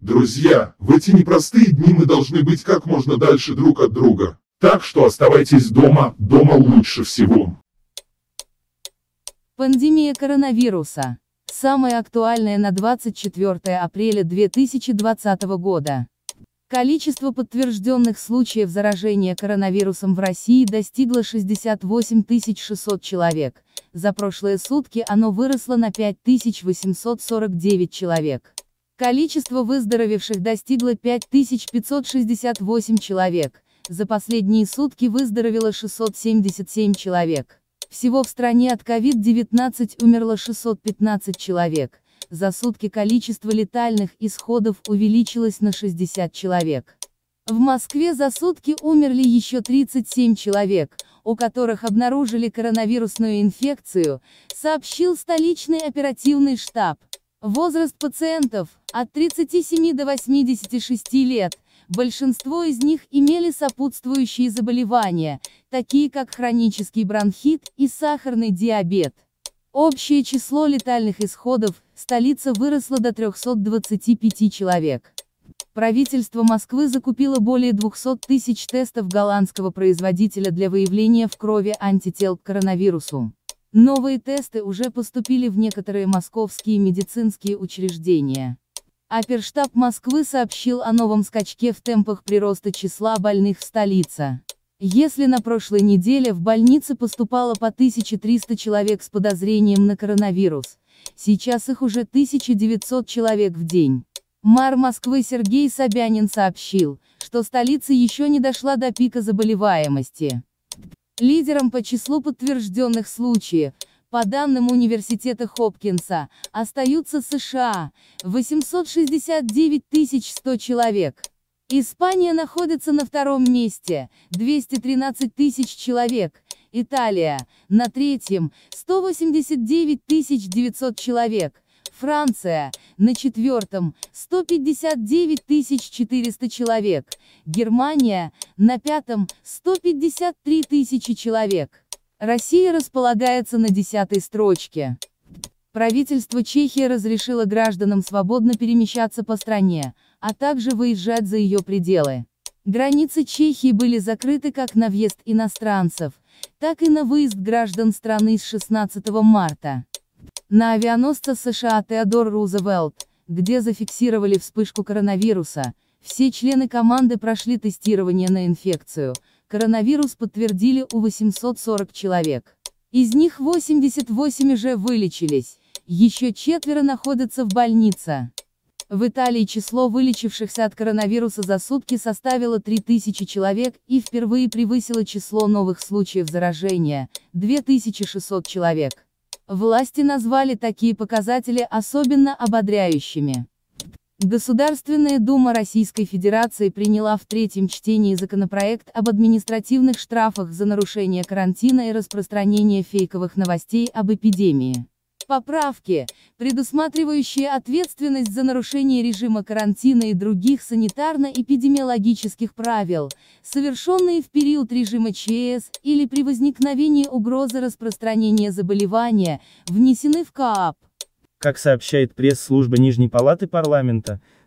Друзья, в эти непростые дни мы должны быть как можно дальше друг от друга. Так что оставайтесь дома, дома лучше всего. Пандемия коронавируса. Самая актуальная на 24 апреля 2020 года. Количество подтвержденных случаев заражения коронавирусом в России достигло 68 600 человек, за прошлые сутки оно выросло на 5 849 человек. Количество выздоровевших достигло 5568 человек, за последние сутки выздоровело 677 человек. Всего в стране от COVID-19 умерло 615 человек, за сутки количество летальных исходов увеличилось на 60 человек. В Москве за сутки умерли еще 37 человек, у которых обнаружили коронавирусную инфекцию, сообщил столичный оперативный штаб. Возраст пациентов – от 37 до 86 лет, большинство из них имели сопутствующие заболевания, такие как хронический бронхит и сахарный диабет. Общее число летальных исходов – столица выросла до 325 человек. Правительство Москвы закупило более 200 тысяч тестов голландского производителя для выявления в крови антител к коронавирусу. Новые тесты уже поступили в некоторые московские медицинские учреждения. Аперштаб Москвы сообщил о новом скачке в темпах прироста числа больных в столице. Если на прошлой неделе в больнице поступало по 1300 человек с подозрением на коронавирус, сейчас их уже 1900 человек в день. Мэр Москвы Сергей Собянин сообщил, что столица еще не дошла до пика заболеваемости. Лидером по числу подтвержденных случаев, по данным университета Хопкинса, остаются США – 869 100 человек. Испания находится на втором месте – 213 тысяч человек, Италия – на третьем – 189 900 человек – Франция – на четвертом – 159 400 человек, Германия – на пятом – 153 тысячи человек. Россия располагается на десятой строчке. Правительство Чехии разрешило гражданам свободно перемещаться по стране, а также выезжать за ее пределы. Границы Чехии были закрыты как на въезд иностранцев, так и на выезд граждан страны с 16 марта на авианосца США Теодор Рузвельт, где зафиксировали вспышку коронавируса, все члены команды прошли тестирование на инфекцию, коронавирус подтвердили у 840 человек. Из них 88 уже вылечились, еще четверо находятся в больнице. В Италии число вылечившихся от коронавируса за сутки составило 3000 человек и впервые превысило число новых случаев заражения – 2600 человек. Власти назвали такие показатели особенно ободряющими. Государственная Дума Российской Федерации приняла в третьем чтении законопроект об административных штрафах за нарушение карантина и распространение фейковых новостей об эпидемии поправки, предусматривающие ответственность за нарушение режима карантина и других санитарно-эпидемиологических правил, совершенные в период режима ЧС или при возникновении угрозы распространения заболевания, внесены в КААП. Как сообщает пресс-служба Нижней Палаты Парламента,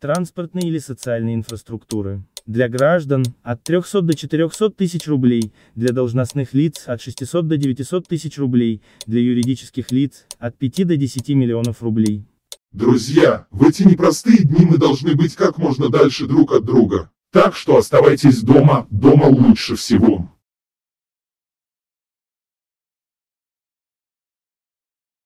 транспортной или социальной инфраструктуры. Для граждан – от 300 до 400 тысяч рублей, для должностных лиц – от 600 до 900 тысяч рублей, для юридических лиц – от 5 до 10 миллионов рублей. Друзья, в эти непростые дни мы должны быть как можно дальше друг от друга. Так что оставайтесь дома, дома лучше всего.